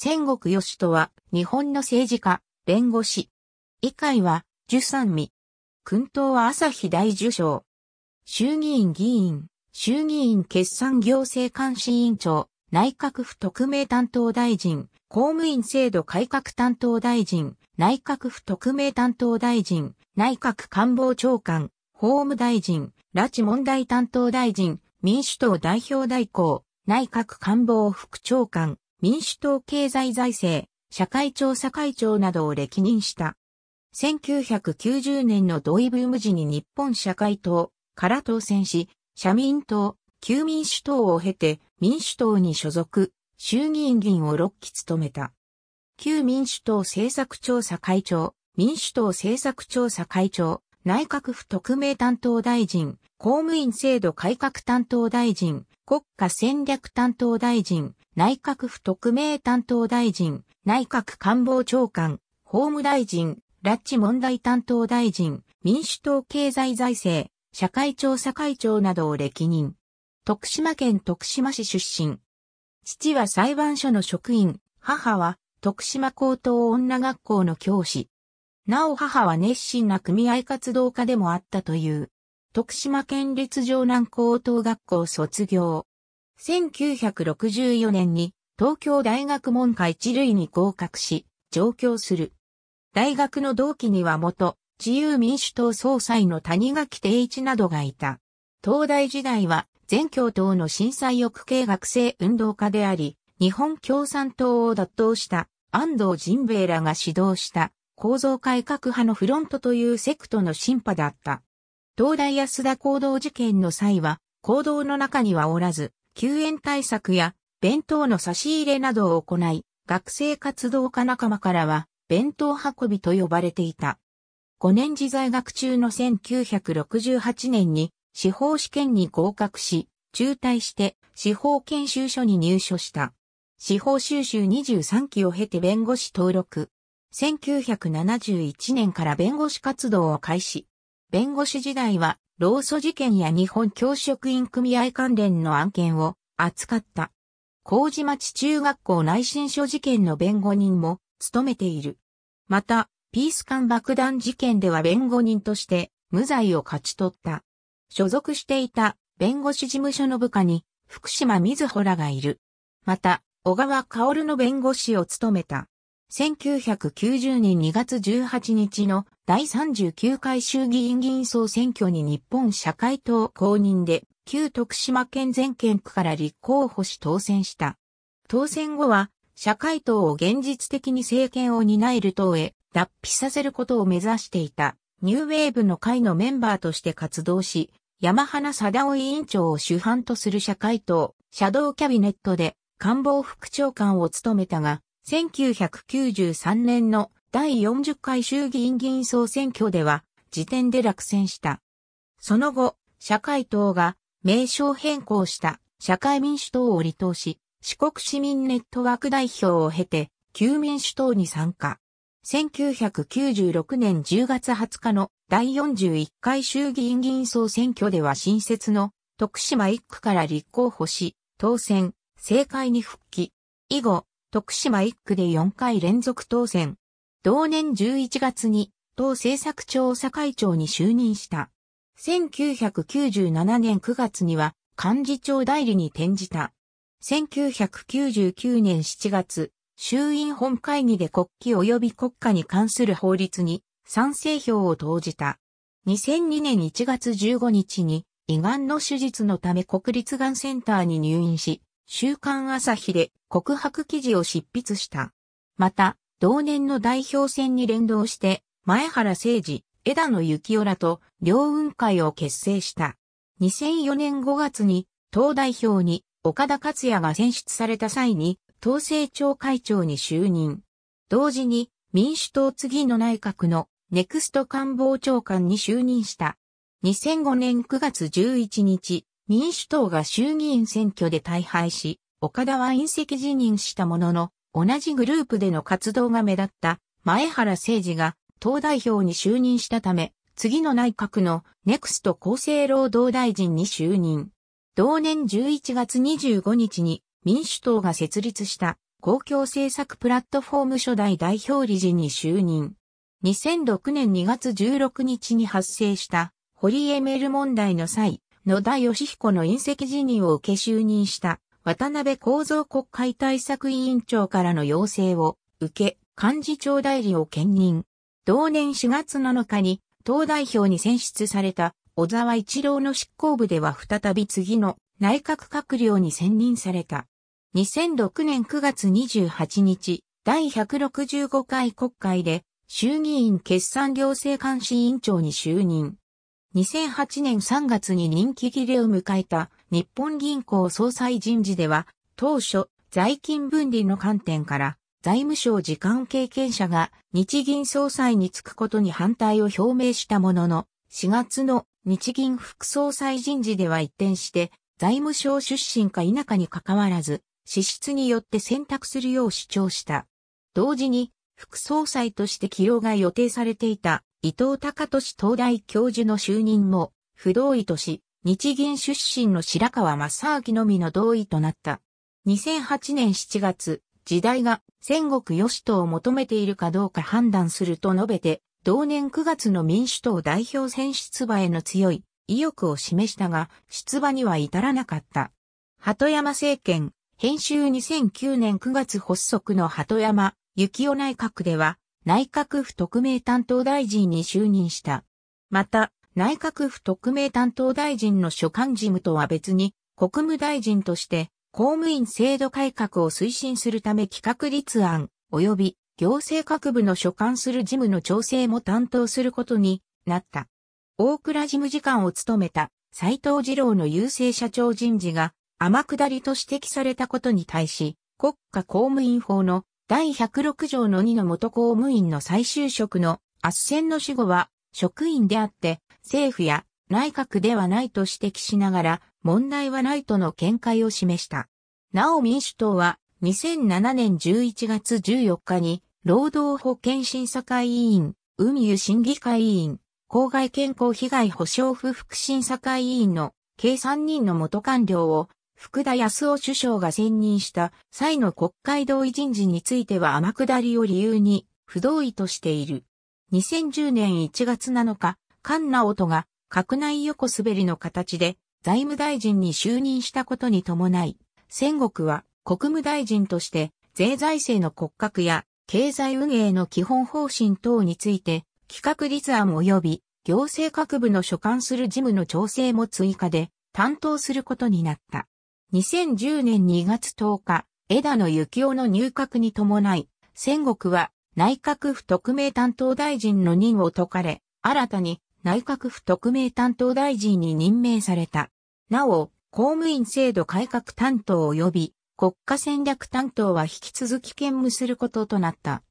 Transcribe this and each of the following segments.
戦国義人は、日本の政治家、弁護士。以会は、十三味。君東は朝日大受賞。衆議院議員、衆議院決算行政監視委員長、内閣府特命担当大臣、公務員制度改革担当大臣、内閣府特命担当大臣、内閣官房長官、法務大臣、拉致問題担当大臣、民主党代表代行、内閣官房副長官、民主党経済財政、社会調査会長などを歴任した。1990年の同意ブーム時に日本社会党から当選し、社民党、旧民主党を経て民主党に所属、衆議院議員を6期務めた。旧民主党政策調査会長、民主党政策調査会長、内閣府特命担当大臣、公務員制度改革担当大臣、国家戦略担当大臣、内閣府特命担当大臣、内閣官房長官、法務大臣、拉致問題担当大臣、民主党経済財政、社会調査会長などを歴任。徳島県徳島市出身。父は裁判所の職員、母は徳島高等女学校の教師。なお母は熱心な組合活動家でもあったという。徳島県立城南高等学校卒業。1964年に東京大学門下一類に合格し、上京する。大学の同期には元、自由民主党総裁の谷垣定一などがいた。東大時代は、全共党の震災抑系学生運動家であり、日本共産党を脱倒した安藤仁兵衛らが指導した構造改革派のフロントというセクトの審派だった。東大安田行動事件の際は、行動の中にはおらず、救援対策や弁当の差し入れなどを行い、学生活動家仲間からは、弁当運びと呼ばれていた。5年時在学中の1968年に司法試験に合格し、中退して司法研修所に入所した。司法修集23期を経て弁護士登録、1971年から弁護士活動を開始。弁護士時代は、労組事件や日本教職員組合関連の案件を扱った。麹町中学校内申書事件の弁護人も務めている。また、ピース艦爆弾事件では弁護人として無罪を勝ち取った。所属していた弁護士事務所の部下に福島瑞穂らがいる。また、小川薫の弁護士を務めた。1990年2月18日の第39回衆議院議員総選挙に日本社会党公認で、旧徳島県全県区から立候補し当選した。当選後は、社会党を現実的に政権を担える党へ脱皮させることを目指していた、ニューウェーブの会のメンバーとして活動し、山花貞夫委員長を主犯とする社会党、シャドーキャビネットで官房副長官を務めたが、1993年の第40回衆議院議員総選挙では、時点で落選した。その後、社会党が名称変更した社会民主党を離党し、四国市民ネットワーク代表を経て、旧民主党に参加。1996年10月20日の第41回衆議院議員総選挙では新設の徳島1区から立候補し、当選、政界に復帰。以後、徳島1区で4回連続当選。同年11月に、党政策調査会長に就任した。1997年9月には、幹事長代理に転じた。1999年7月、衆院本会議で国旗及び国家に関する法律に賛成票を投じた。2002年1月15日に胃がんの手術のため国立がんセンターに入院し、週刊朝日で告白記事を執筆した。また、同年の代表選に連動して、前原誠治、枝野幸男らと両運会を結成した。2004年5月に、党代表に岡田克也が選出された際に、党政調会長に就任。同時に、民主党次の内閣のネクスト官房長官に就任した。2005年9月11日、民主党が衆議院選挙で大敗し、岡田は隕石辞任したものの、同じグループでの活動が目立った前原誠治が党代表に就任したため、次の内閣のネクスト厚生労働大臣に就任。同年11月25日に民主党が設立した公共政策プラットフォーム初代代表理事に就任。2006年2月16日に発生したホリエメル問題の際、野田義彦の隕石辞任を受け就任した渡辺構造国会対策委員長からの要請を受け、幹事長代理を兼任。同年4月7日に党代表に選出された小沢一郎の執行部では再び次の内閣閣僚に選任された。2006年9月28日、第165回国会で衆議院決算行政監視委員長に就任。2008年3月に任期切れを迎えた日本銀行総裁人事では、当初、財金分離の観点から、財務省時間経験者が日銀総裁に就くことに反対を表明したものの、4月の日銀副総裁人事では一転して、財務省出身か否かに関わらず、支出によって選択するよう主張した。同時に、副総裁として起用が予定されていた伊藤隆俊東大教授の就任も不同意とし、日銀出身の白川正明のみの同意となった。2008年7月、時代が戦国義人を求めているかどうか判断すると述べて、同年9月の民主党代表選出馬への強い意欲を示したが、出馬には至らなかった。鳩山政権、編集2009年9月発足の鳩山幸男内閣では、内閣府特命担当大臣に就任した。また、内閣府特命担当大臣の所管事務とは別に、国務大臣として、公務員制度改革を推進するため企画立案、及び行政各部の所管する事務の調整も担当することになった。大倉事務次官を務めた斎藤二郎の優勢社長人事が天下りと指摘されたことに対し、国家公務員法の第106条の2の元公務員の再就職の圧旋の死後は職員であって政府や内閣ではないと指摘しながら問題はないとの見解を示した。なお民主党は2007年11月14日に労働保険審査会委員、海湯審議会委員、公害健康被害保障不服審査会委員の計3人の元官僚を福田康夫首相が選任した際の国会同意人事については天下りを理由に不同意としている。2010年1月7日、菅直人が閣内横滑りの形で財務大臣に就任したことに伴い、戦国は国務大臣として税財政の骨格や経済運営の基本方針等について企画立案及び行政各部の所管する事務の調整も追加で担当することになった。2010年2月10日、枝野幸男の入閣に伴い、戦国は内閣府特命担当大臣の任を解かれ、新たに内閣府特命担当大臣に任命された。なお、公務員制度改革担当及び国家戦略担当は引き続き兼務することとなった。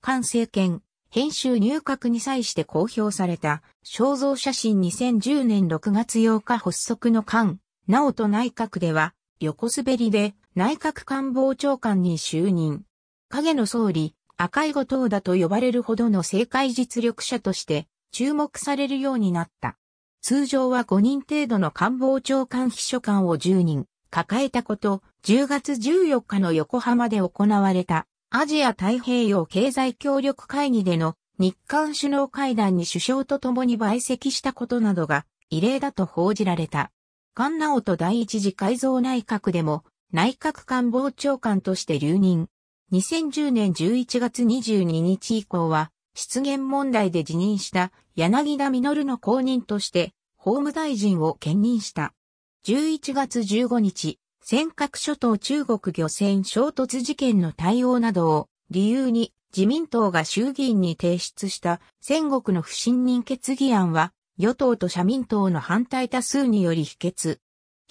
菅政権、編集入閣に際して公表された肖像写真2010年6月8日発足の菅、直人内閣では横滑りで内閣官房長官に就任。影の総理、赤い後藤だと呼ばれるほどの政界実力者として注目されるようになった。通常は5人程度の官房長官秘書官を10人抱えたこと、10月14日の横浜で行われたアジア太平洋経済協力会議での日韓首脳会談に首相と共に陪席したことなどが異例だと報じられた。菅直人第一次改造内閣でも内閣官房長官として留任。2010年11月22日以降は、失言問題で辞任した柳田稔の後任として法務大臣を兼任した。11月15日、尖閣諸島中国漁船衝突事件の対応などを理由に自民党が衆議院に提出した戦国の不信任決議案は与党と社民党の反対多数により否決。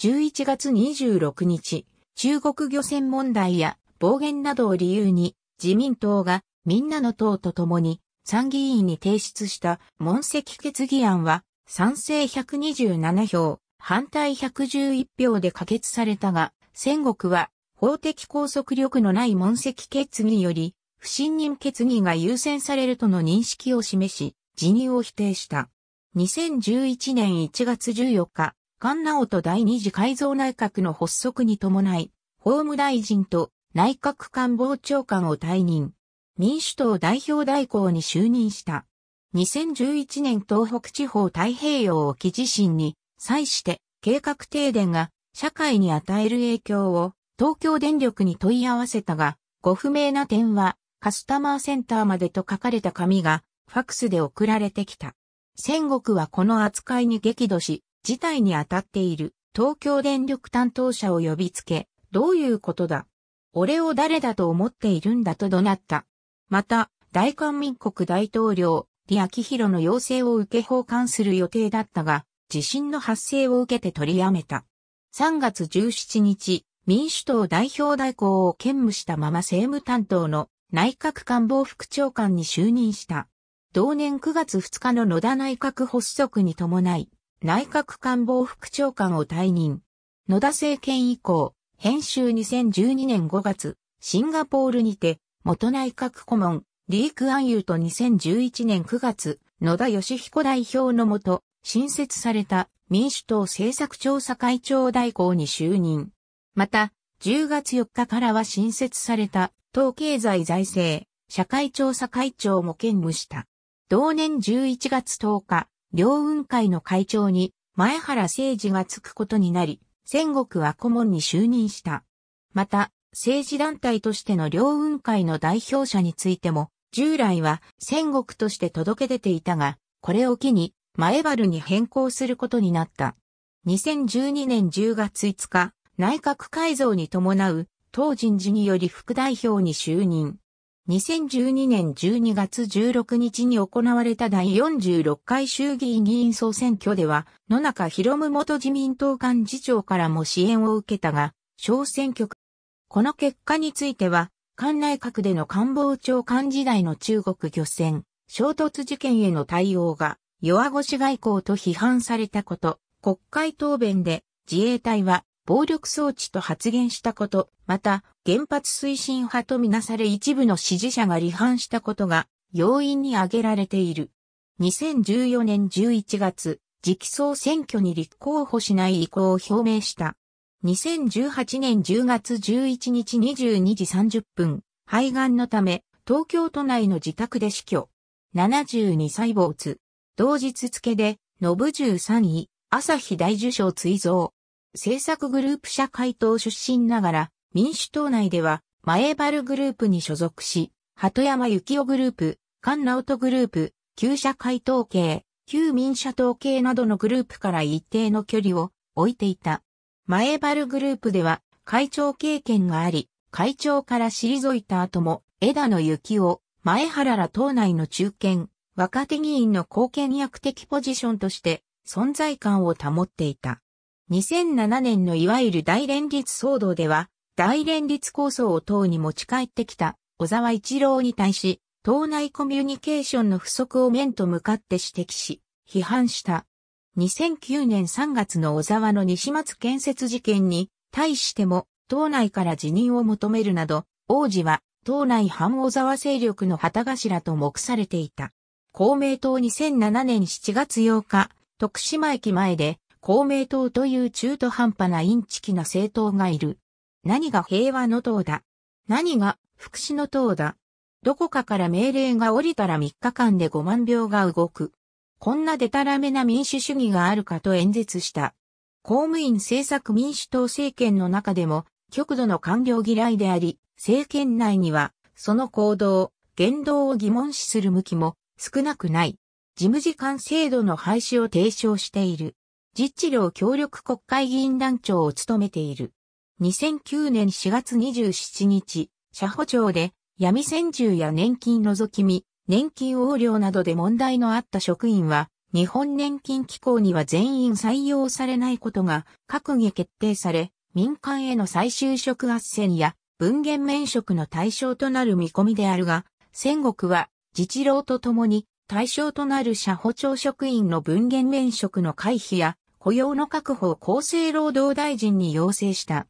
11月26日、中国漁船問題や暴言などを理由に、自民党がみんなの党と共に参議院に提出した問責決議案は、賛成127票、反対111票で可決されたが、戦国は法的拘束力のない問責決議より、不信任決議が優先されるとの認識を示し、辞任を否定した。2011年1月14日、菅直人第二次改造内閣の発足に伴い、法務大臣と内閣官房長官を退任。民主党代表代行に就任した。2011年東北地方太平洋沖地震に際して計画停電が社会に与える影響を東京電力に問い合わせたが、ご不明な点はカスタマーセンターまでと書かれた紙がファクスで送られてきた。戦国はこの扱いに激怒し、事態に当たっている東京電力担当者を呼びつけ、どういうことだ俺を誰だと思っているんだと怒鳴った。また、大韓民国大統領、李昭弘の要請を受け奉還する予定だったが、地震の発生を受けて取りやめた。3月17日、民主党代表代行を兼務したまま政務担当の内閣官房副長官に就任した。同年9月2日の野田内閣発足に伴い、内閣官房副長官を退任。野田政権以降、編集2012年5月、シンガポールにて、元内閣顧問、リーク・アンユーと2011年9月、野田義彦代表のもと、新設された民主党政策調査会長代行に就任。また、10月4日からは新設された、党経済財政、社会調査会長も兼務した。同年11月10日、両運会の会長に前原誠治がつくことになり、戦国は顧問に就任した。また、政治団体としての両運会の代表者についても、従来は戦国として届け出ていたが、これを機に前原に変更することになった。2012年10月5日、内閣改造に伴う、当人事により副代表に就任。2012年12月16日に行われた第46回衆議院議員総選挙では、野中博文元自民党幹事長からも支援を受けたが、小選挙区。この結果については、関内閣での官房長官時代の中国漁船、衝突事件への対応が、弱腰外交と批判されたこと、国会答弁で、自衛隊は暴力装置と発言したこと、また原発推進派とみなされ一部の支持者が離反したことが要因に挙げられている。2014年11月、直送選挙に立候補しない意向を表明した。2018年10月11日22時30分、肺がんのため、東京都内の自宅で死去。72歳没。同日付で、信13位、朝日大受賞追贈。政策グループ社会党出身ながら、民主党内では、前原グループに所属し、鳩山幸夫グループ、菅直人グループ、旧社会党系、旧民社党系などのグループから一定の距離を置いていた。前原グループでは会長経験があり、会長から退いた後も枝野幸夫、前原ら党内の中堅、若手議員の貢献役的ポジションとして存在感を保っていた。2007年のいわゆる大連立騒動では、大連立構想を党に持ち帰ってきた小沢一郎に対し、党内コミュニケーションの不足を面と向かって指摘し、批判した。2009年3月の小沢の西松建設事件に対しても、党内から辞任を求めるなど、王子は党内反小沢勢力の旗頭と目されていた。公明党2007年7月8日、徳島駅前で公明党という中途半端なインチキな政党がいる。何が平和の党だ何が福祉の党だどこかから命令が降りたら3日間で5万票が動く。こんなデタラメな民主主義があるかと演説した。公務員政策民主党政権の中でも極度の官僚嫌いであり、政権内にはその行動、言動を疑問視する向きも少なくない。事務次官制度の廃止を提唱している。実治領協力国会議員団長を務めている。2009年4月27日、社保庁で闇専従や年金除き見、年金横領などで問題のあった職員は、日本年金機構には全員採用されないことが閣議決定され、民間への再就職斡旋や文言免職の対象となる見込みであるが、戦国は自治労とともに対象となる社保庁職員の文言免職の回避や雇用の確保を厚生労働大臣に要請した。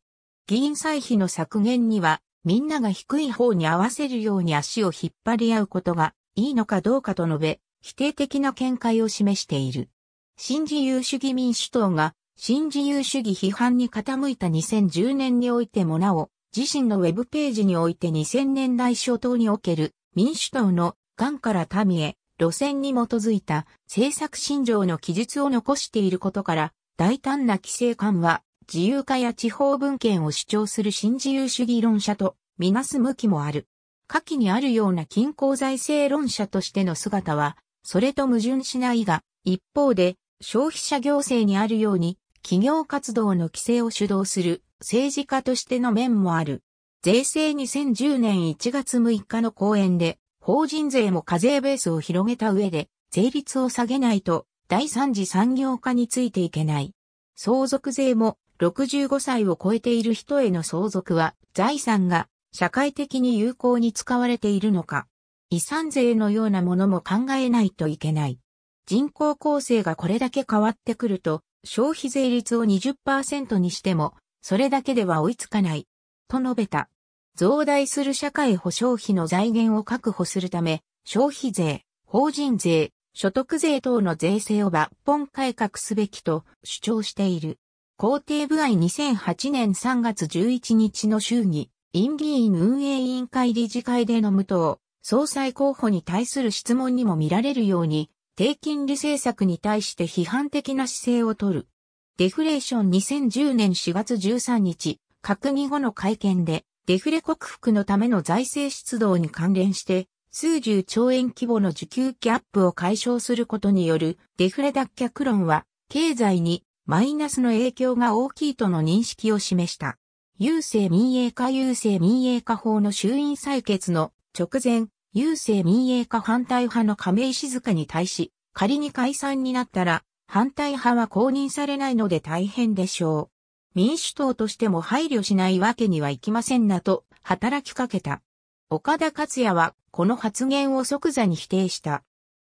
議員歳費の削減には、みんなが低い方に合わせるように足を引っ張り合うことがいいのかどうかと述べ、否定的な見解を示している。新自由主義民主党が新自由主義批判に傾いた2010年においてもなお、自身のウェブページにおいて2000年代初頭における民主党の癌から民へ路線に基づいた政策信条の記述を残していることから、大胆な規制緩和、自由化や地方文献を主張する新自由主義論者とみなす向きもある。下記にあるような均衡財政論者としての姿は、それと矛盾しないが、一方で、消費者行政にあるように、企業活動の規制を主導する政治家としての面もある。税制2010年1月6日の講演で、法人税も課税ベースを広げた上で、税率を下げないと、第三次産業化についていけない。相続税も、65歳を超えている人への相続は、財産が社会的に有効に使われているのか。遺産税のようなものも考えないといけない。人口構成がこれだけ変わってくると、消費税率を20%にしても、それだけでは追いつかない。と述べた。増大する社会保障費の財源を確保するため、消費税、法人税、所得税等の税制を抜本改革すべきと主張している。公定部合2008年3月11日の衆議院議員運営委員会理事会での無党、総裁候補に対する質問にも見られるように、低金利政策に対して批判的な姿勢をとる。デフレーション2010年4月13日、閣議後の会見で、デフレ克服のための財政出動に関連して、数十兆円規模の受給ギャップを解消することによるデフレ脱却論は、経済にマイナスの影響が大きいとの認識を示した。郵政民営化郵政民営化法の衆院採決の直前、郵政民営化反対派の亀井静香に対し、仮に解散になったら、反対派は公認されないので大変でしょう。民主党としても配慮しないわけにはいきませんなと働きかけた。岡田克也はこの発言を即座に否定した。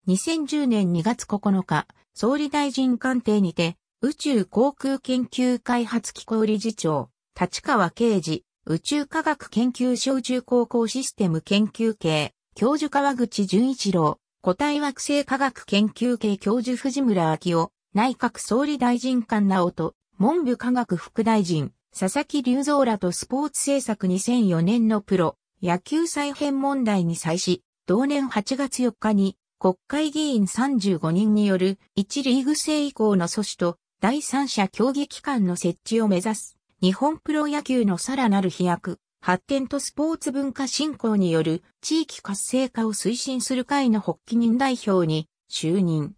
2010年2月9日、総理大臣官邸にて、宇宙航空研究開発機構理事長、立川啓治、宇宙科学研究所宇宙高校システム研究系、教授川口淳一郎、個体惑星科学研究系教授藤村明夫、内閣総理大臣官直人、と、文部科学副大臣、佐々木隆三らとスポーツ政策2004年のプロ、野球再編問題に際し、同年8月4日に国会議員35人による1リーグ制以降の阻止と第三者競技機関の設置を目指す日本プロ野球のさらなる飛躍、発展とスポーツ文化振興による地域活性化を推進する会の発起人代表に就任。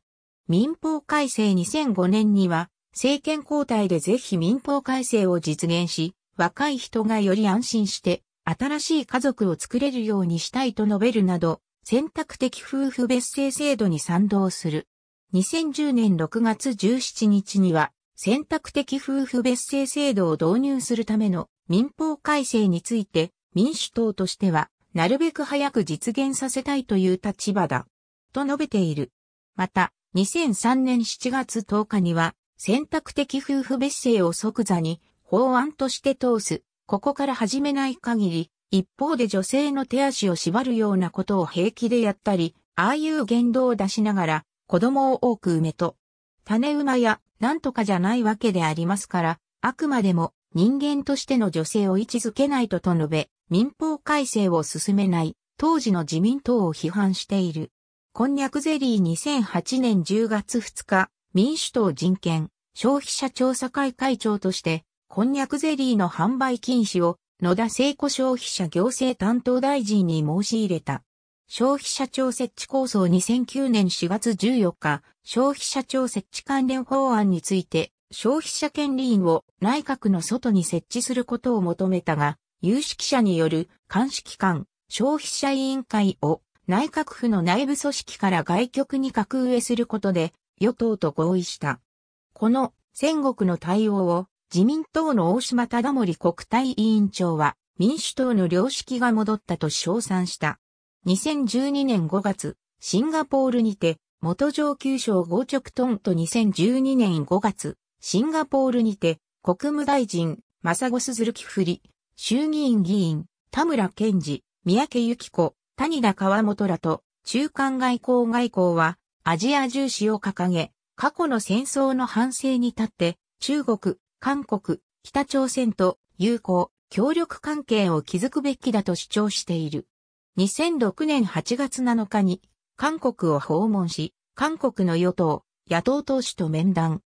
民法改正2005年には政権交代でぜひ民法改正を実現し、若い人がより安心して新しい家族を作れるようにしたいと述べるなど、選択的夫婦別姓制度に賛同する。2010年6月17日には、選択的夫婦別姓制度を導入するための民法改正について、民主党としては、なるべく早く実現させたいという立場だ。と述べている。また、2003年7月10日には、選択的夫婦別姓を即座に法案として通す。ここから始めない限り、一方で女性の手足を縛るようなことを平気でやったり、ああいう言動を出しながら、子供を多く埋めと、種馬や、なんとかじゃないわけでありますから、あくまでも人間としての女性を位置づけないとと述べ、民法改正を進めない、当時の自民党を批判している。こんにゃくゼリー2008年10月2日、民主党人権、消費者調査会会長として、こんにゃくゼリーの販売禁止を野田聖子消費者行政担当大臣に申し入れた。消費者庁設置構想2009年4月14日、消費者庁設置関連法案について、消費者権利員を内閣の外に設置することを求めたが、有識者による監視機関、消費者委員会を内閣府の内部組織から外局に格上することで、与党と合意した。この戦国の対応を自民党の大島忠盛国対委員長は民主党の良識が戻ったと称賛した。2012年5月、シンガポールにて元上級省豪直トンと2012年5月、シンガポールにて国務大臣、正子鈴木ふり、衆議院議員、田村健二、三宅由紀子、谷田川本らと中間外交外交はアジア重視を掲げ、過去の戦争の反省に立って、中国、韓国、北朝鮮と友好、協力関係を築くべきだと主張している。2006年8月7日に韓国を訪問し、韓国の与党、野党党首と面談。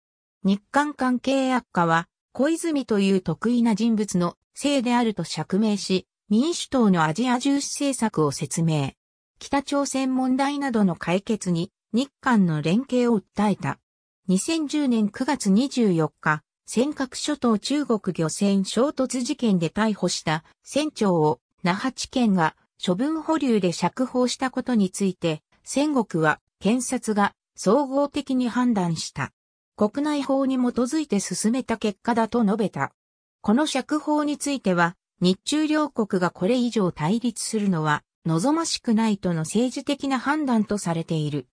日韓関係悪化は、小泉という得意な人物のせいであると釈明し、民主党のアジア重視政策を説明。北朝鮮問題などの解決に日韓の連携を訴えた。2010年9月24日、尖閣諸島中国漁船衝突事件で逮捕した船長を那覇地検が処分保留で釈放したことについて、戦国は検察が総合的に判断した。国内法に基づいて進めた結果だと述べた。この釈放については、日中両国がこれ以上対立するのは望ましくないとの政治的な判断とされている。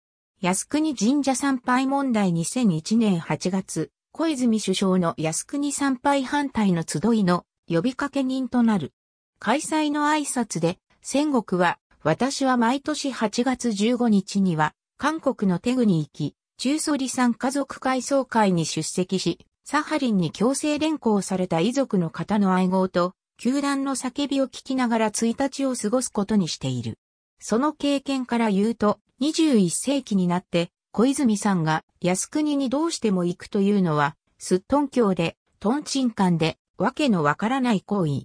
靖国神社参拝問題2001年8月、小泉首相の靖国参拝反対の集いの呼びかけ人となる。開催の挨拶で、戦国は、私は毎年8月15日には、韓国のテグに行き、中ソリさん家族会総会に出席し、サハリンに強制連行された遺族の方の愛号と、球団の叫びを聞きながら1日を過ごすことにしている。その経験から言うと、21世紀になって小泉さんが靖国にどうしても行くというのは、すっとんきょうで、とんちんかんで、わけのわからない行為。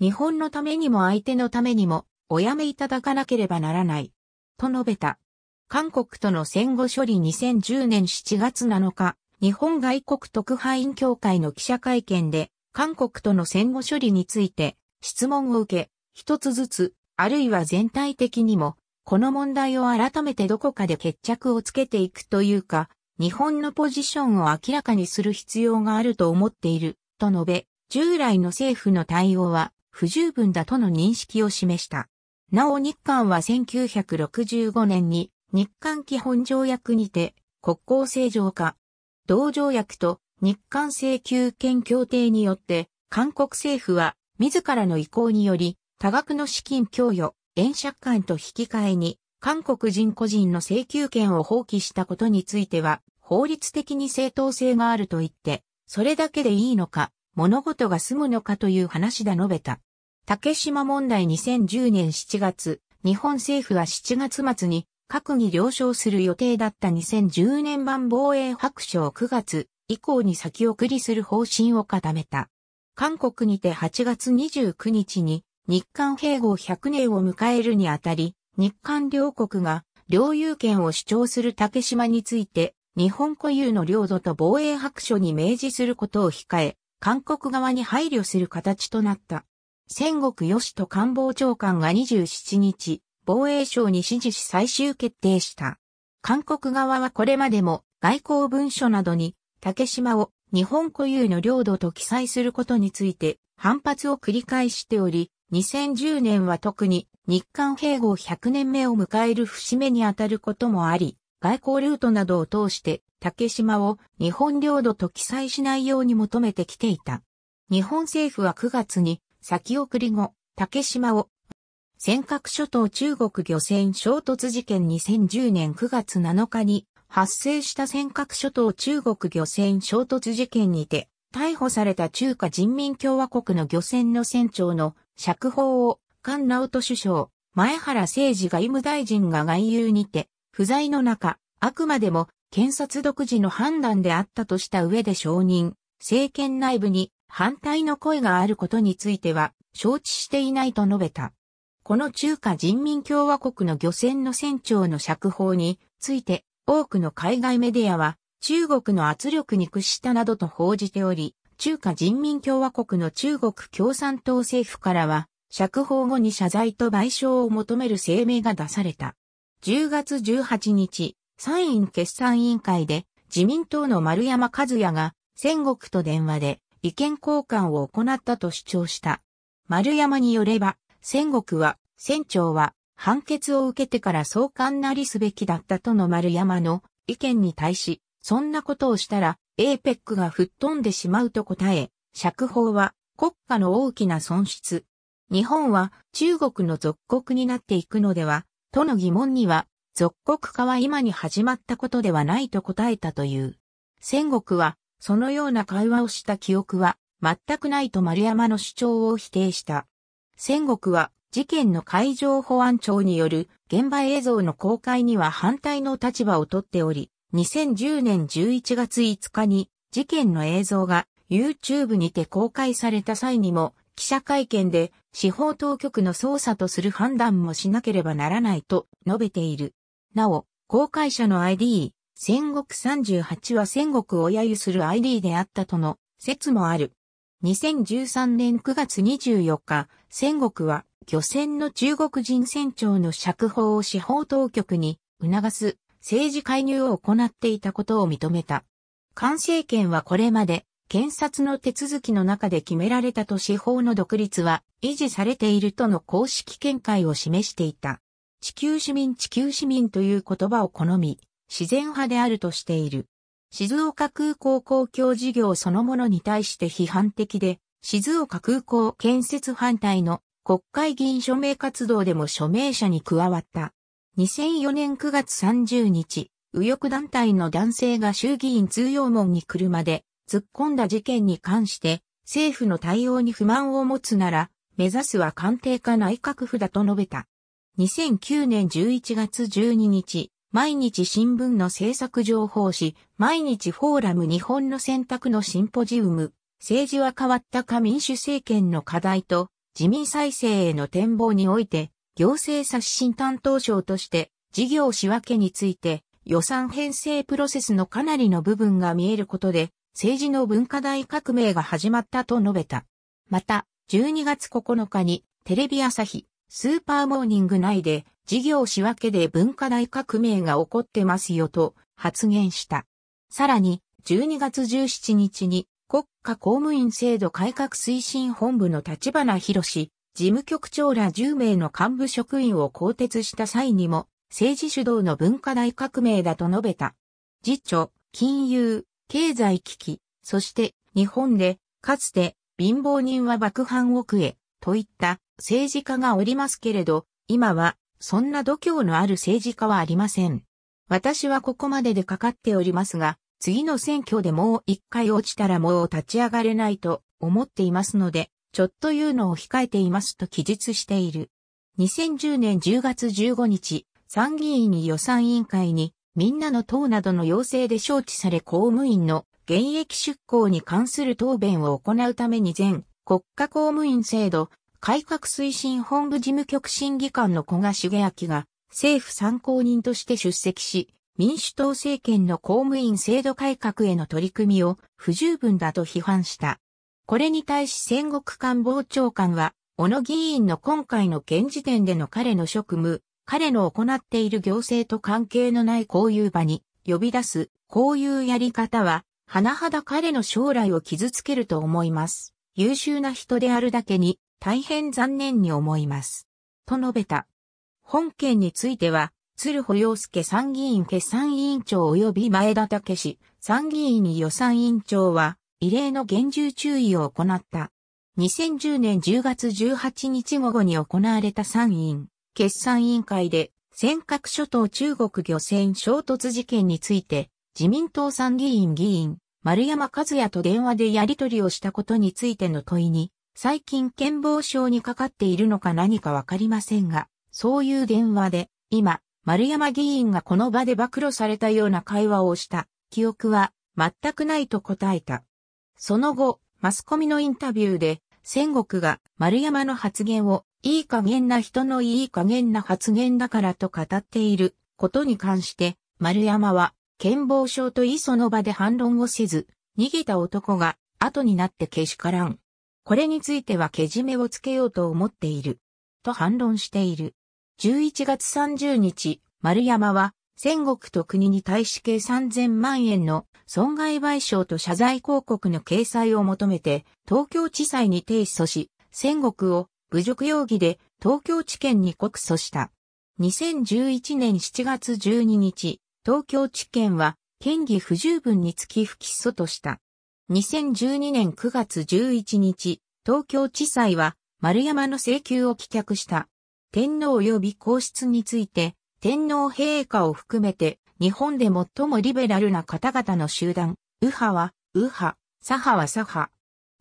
日本のためにも相手のためにも、おやめいただかなければならない。と述べた。韓国との戦後処理2010年7月7日、日本外国特派員協会の記者会見で、韓国との戦後処理について質問を受け、一つずつ、あるいは全体的にもこの問題を改めてどこかで決着をつけていくというか、日本のポジションを明らかにする必要があると思っている、と述べ、従来の政府の対応は不十分だとの認識を示した。なお日韓は1965年に日韓基本条約にて国交正常化、同条約と日韓請求権協定によって韓国政府は自らの意向により多額の資金供与、炎借款と引き換えに、韓国人個人の請求権を放棄したことについては、法律的に正当性があると言って、それだけでいいのか、物事が済むのかという話だ述べた。竹島問題2010年7月、日本政府は7月末に閣議了承する予定だった2010年版防衛白書を9月以降に先送りする方針を固めた。韓国にて8月29日に日韓併合100年を迎えるにあたり、日韓両国が領有権を主張する竹島について、日本固有の領土と防衛白書に明示することを控え、韓国側に配慮する形となった。戦国義と官房長官が27日、防衛省に指示し最終決定した。韓国側はこれまでも外交文書などに竹島を日本固有の領土と記載することについて反発を繰り返しており、2010年は特に日韓併合100年目を迎える節目にあたることもあり、外交ルートなどを通して竹島を日本領土と記載しないように求めてきていた。日本政府は9月に先送り後、竹島を尖閣諸島中国漁船衝突事件2010年9月7日に発生した尖閣諸島中国漁船衝突事件にて逮捕された中華人民共和国の漁船の船長の釈放を、菅直人首相、前原誠治外務大臣が外遊にて、不在の中、あくまでも検察独自の判断であったとした上で承認、政権内部に反対の声があることについては承知していないと述べた。この中華人民共和国の漁船の船長の釈放について多くの海外メディアは中国の圧力に屈したなどと報じており、中華人民共和国の中国共産党政府からは、釈放後に謝罪と賠償を求める声明が出された。10月18日、参院決算委員会で自民党の丸山和也が戦国と電話で意見交換を行ったと主張した。丸山によれば、戦国は、船長は判決を受けてから相関なりすべきだったとの丸山の意見に対し、そんなことをしたら、エーペックが吹っ飛んでしまうと答え、釈放は国家の大きな損失。日本は中国の属国になっていくのでは、との疑問には、属国化は今に始まったことではないと答えたという。戦国は、そのような会話をした記憶は、全くないと丸山の主張を否定した。戦国は、事件の海上保安庁による現場映像の公開には反対の立場をとっており、2010年11月5日に事件の映像が YouTube にて公開された際にも記者会見で司法当局の捜査とする判断もしなければならないと述べている。なお、公開者の ID、戦国38は戦国を揶揄する ID であったとの説もある。2013年9月24日、戦国は漁船の中国人船長の釈放を司法当局に促す政治介入を行っていたことを認めた。菅政権はこれまで検察の手続きの中で決められたと司法の独立は維持されているとの公式見解を示していた。地球市民地球市民という言葉を好み、自然派であるとしている。静岡空港公共事業そのものに対して批判的で、静岡空港建設反対の国会議員署名活動でも署名者に加わった。2004年9月30日、右翼団体の男性が衆議院通用門に車で突っ込んだ事件に関して政府の対応に不満を持つなら目指すは官邸か内閣府だと述べた。2009年11月12日、毎日新聞の政策情報誌、毎日フォーラム日本の選択のシンポジウム、政治は変わったか民主政権の課題と自民再生への展望において行政刷新担当省として事業仕分けについて予算編成プロセスのかなりの部分が見えることで政治の文化大革命が始まったと述べた。また、12月9日にテレビ朝日スーパーモーニング内で事業仕分けで文化大革命が起こってますよと発言した。さらに、12月17日に国家公務員制度改革推進本部の立花博士事務局長ら10名の幹部職員を更迭した際にも、政治主導の文化大革命だと述べた。自著、金融、経済危機、そして日本で、かつて貧乏人は爆犯を食え、といった政治家がおりますけれど、今はそんな度胸のある政治家はありません。私はここまででかかっておりますが、次の選挙でもう一回落ちたらもう立ち上がれないと思っていますので、ちょっと言うのを控えていますと記述している。2010年10月15日、参議院に予算委員会に、みんなの党などの要請で招致され公務員の現役出向に関する答弁を行うために全国家公務員制度改革推進本部事務局審議官の小賀茂明が政府参考人として出席し、民主党政権の公務員制度改革への取り組みを不十分だと批判した。これに対し戦国官房長官は、小野議員の今回の現時点での彼の職務、彼の行っている行政と関係のないこういう場に呼び出す、こういうやり方は、甚だ彼の将来を傷つけると思います。優秀な人であるだけに、大変残念に思います。と述べた。本件については、鶴保洋介参議院決算委員長及び前田武氏、参議院予算委員長は、異例の厳重注意を行った。2010年10月18日午後に行われた参院、決算委員会で、尖閣諸島中国漁船衝突事件について、自民党参議院議員、丸山和也と電話でやり取りをしたことについての問いに、最近健忘症にかかっているのか何かわかりませんが、そういう電話で、今、丸山議員がこの場で暴露されたような会話をした、記憶は全くないと答えた。その後、マスコミのインタビューで、戦国が丸山の発言を、いい加減な人のいい加減な発言だからと語っていることに関して、丸山は、憲法症といその場で反論をせず、逃げた男が後になってけしからん。これについてはけじめをつけようと思っている。と反論している。11月30日、丸山は戦国と国に対し計3000万円の損害賠償と謝罪広告の掲載を求めて東京地裁に提訴し、戦国を侮辱容疑で東京地検に告訴した。2011年7月12日、東京地検は嫌疑不十分につき不起訴とした。2012年9月11日、東京地裁は丸山の請求を棄却した。天皇及び皇室について、天皇陛下を含めて、日本で最もリベラルな方々の集団、右派は、右派、左派は左派。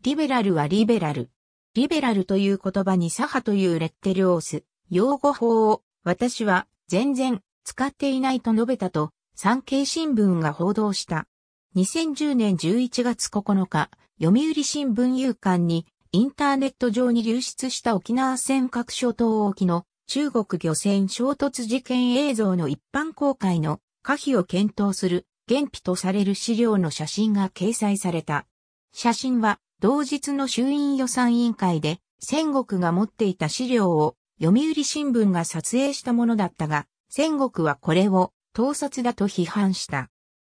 リベラルはリベラル。リベラルという言葉に左派というレッテルを押す、用語法を、私は、全然、使っていないと述べたと、産経新聞が報道した。2010年11月9日、読売新聞夕刊に、インターネット上に流出した沖縄尖閣諸島沖の中国漁船衝突事件映像の一般公開の可否を検討する原否とされる資料の写真が掲載された。写真は同日の衆院予算委員会で戦国が持っていた資料を読売新聞が撮影したものだったが、戦国はこれを盗撮だと批判した。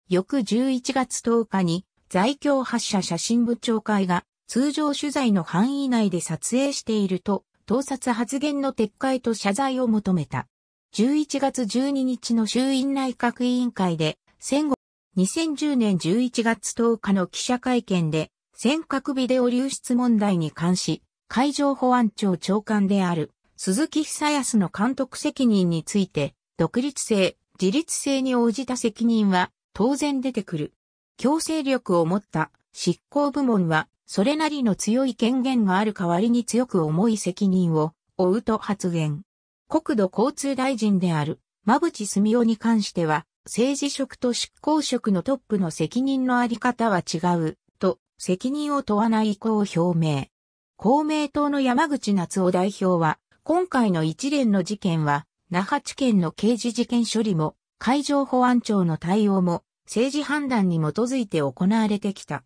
翌11月10日に在京発射写真部長会が通常取材の範囲内で撮影していると盗撮発言の撤回と謝罪を求めた。11月12日の衆院内閣委員会で、戦後、2010年11月10日の記者会見で、尖閣ビデオ流出問題に関し、海上保安庁長官である鈴木久康の監督責任について、独立性、自立性に応じた責任は当然出てくる。強制力を持った執行部門は、それなりの強い権限がある代わりに強く重い責任を負うと発言。国土交通大臣である、馬淵澄夫に関しては、政治職と執行職のトップの責任のあり方は違う、と、責任を問わない意向を表明。公明党の山口夏夫代表は、今回の一連の事件は、那覇地検の刑事事件処理も、海上保安庁の対応も、政治判断に基づいて行われてきた。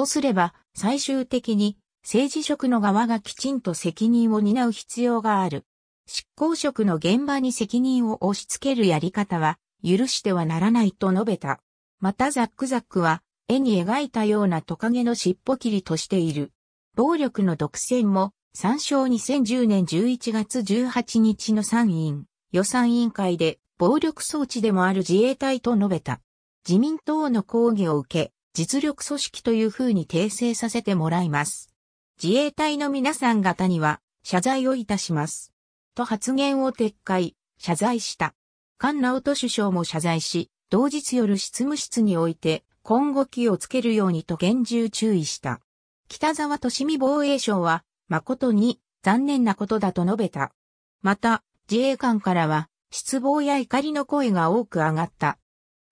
とすれば、最終的に政治職の側がきちんと責任を担う必要がある。執行職の現場に責任を押し付けるやり方は許してはならないと述べた。またザックザックは絵に描いたようなトカゲの尻尾切りとしている。暴力の独占も参照2010年11月18日の参院予算委員会で暴力装置でもある自衛隊と述べた。自民党の抗議を受け、実力組織という風に訂正させてもらいます。自衛隊の皆さん方には謝罪をいたします。と発言を撤回、謝罪した。菅直人首相も謝罪し、同日夜執務室において今後気をつけるようにと厳重注意した。北沢利美防衛省は誠に残念なことだと述べた。また、自衛官からは失望や怒りの声が多く上がった。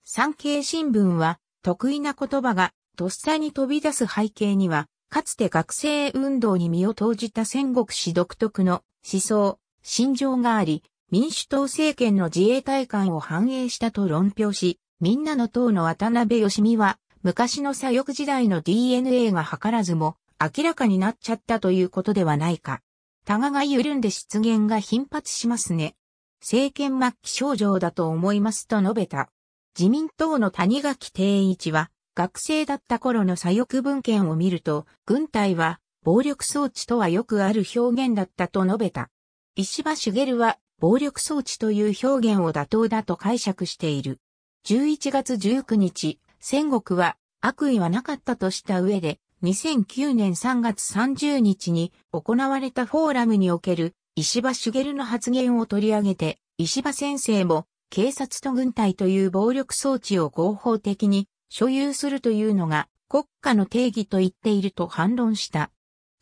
産経新聞は得意な言葉がとっさに飛び出す背景には、かつて学生運動に身を投じた戦国史独特の思想、心情があり、民主党政権の自衛隊官を反映したと論評し、みんなの党の渡辺義美は、昔の左翼時代の DNA が図らずも、明らかになっちゃったということではないか。たがが緩んで失言が頻発しますね。政権末期症状だと思いますと述べた。自民党の谷垣定一は、学生だった頃の左翼文献を見ると、軍隊は暴力装置とはよくある表現だったと述べた。石破茂は暴力装置という表現を妥当だと解釈している。11月19日、戦国は悪意はなかったとした上で、2009年3月30日に行われたフォーラムにおける石破茂の発言を取り上げて、石破先生も警察と軍隊という暴力装置を合法的に所有するというのが国家の定義と言っていると反論した。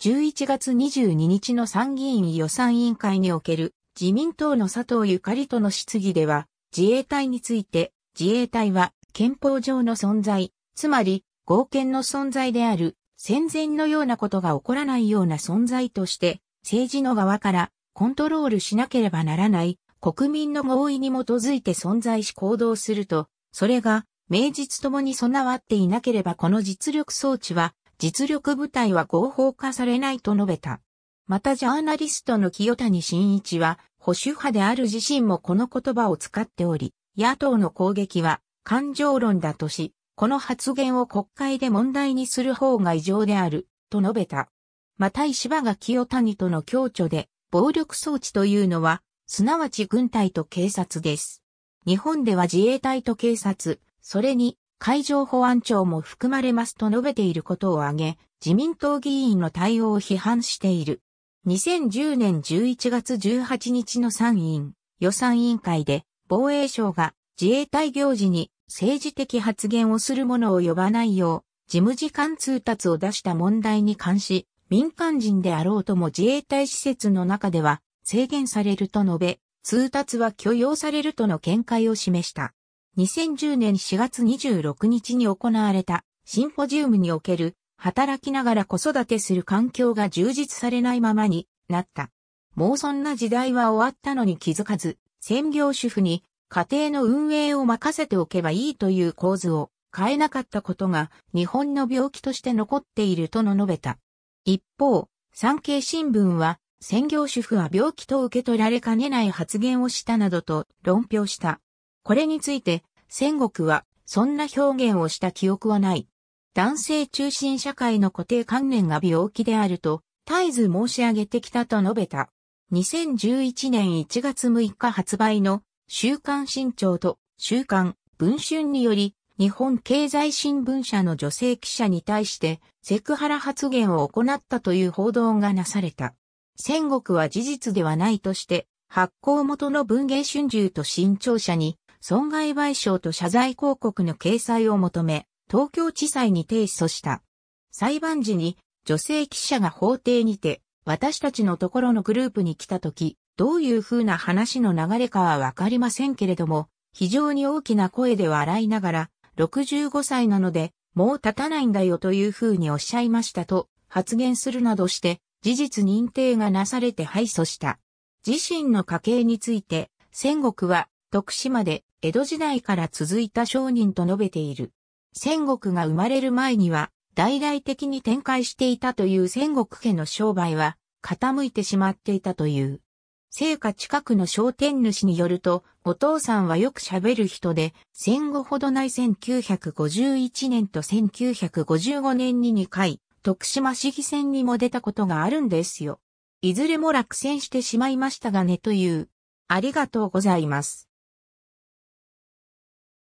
11月22日の参議院予算委員会における自民党の佐藤ゆかりとの質疑では自衛隊について自衛隊は憲法上の存在、つまり合憲の存在である戦前のようなことが起こらないような存在として政治の側からコントロールしなければならない国民の合意に基づいて存在し行動すると、それが名実ともに備わっていなければこの実力装置は、実力部隊は合法化されないと述べた。またジャーナリストの清谷真一は、保守派である自身もこの言葉を使っており、野党の攻撃は感情論だとし、この発言を国会で問題にする方が異常である、と述べた。また石場が清谷との共著で、暴力装置というのは、すなわち軍隊と警察です。日本では自衛隊と警察、それに海上保安庁も含まれますと述べていることを挙げ、自民党議員の対応を批判している。2010年11月18日の参院予算委員会で防衛省が自衛隊行事に政治的発言をする者を呼ばないよう事務次官通達を出した問題に関し民間人であろうとも自衛隊施設の中では制限されると述べ、通達は許容されるとの見解を示した。2010年4月26日に行われたシンポジウムにおける働きながら子育てする環境が充実されないままになった。もうそんな時代は終わったのに気づかず、専業主婦に家庭の運営を任せておけばいいという構図を変えなかったことが日本の病気として残っているとの述べた。一方、産経新聞は専業主婦は病気と受け取られかねない発言をしたなどと論評した。これについて、戦国は、そんな表現をした記憶はない。男性中心社会の固定観念が病気であると、絶えず申し上げてきたと述べた。2011年1月6日発売の週刊新潮と週刊文春により、日本経済新聞社の女性記者に対してセクハラ発言を行ったという報道がなされた。戦国は事実ではないとして、発行元の文芸春秋と新潮社に損害賠償と謝罪広告の掲載を求め、東京地裁に提訴した。裁判時に女性記者が法廷にて、私たちのところのグループに来た時、どういうふうな話の流れかはわかりませんけれども、非常に大きな声で笑いながら、65歳なので、もう立たないんだよというふうにおっしゃいましたと発言するなどして、事実認定がなされて敗訴した。自身の家系について、戦国は徳島で江戸時代から続いた商人と述べている。戦国が生まれる前には、大々的に展開していたという戦国家の商売は、傾いてしまっていたという。聖火近くの商店主によると、お父さんはよく喋る人で、戦後ほどない1951年と1955年に2回、徳島市議選にも出たことがあるんですよ。いずれも落選してしまいましたがねという。ありがとうございます。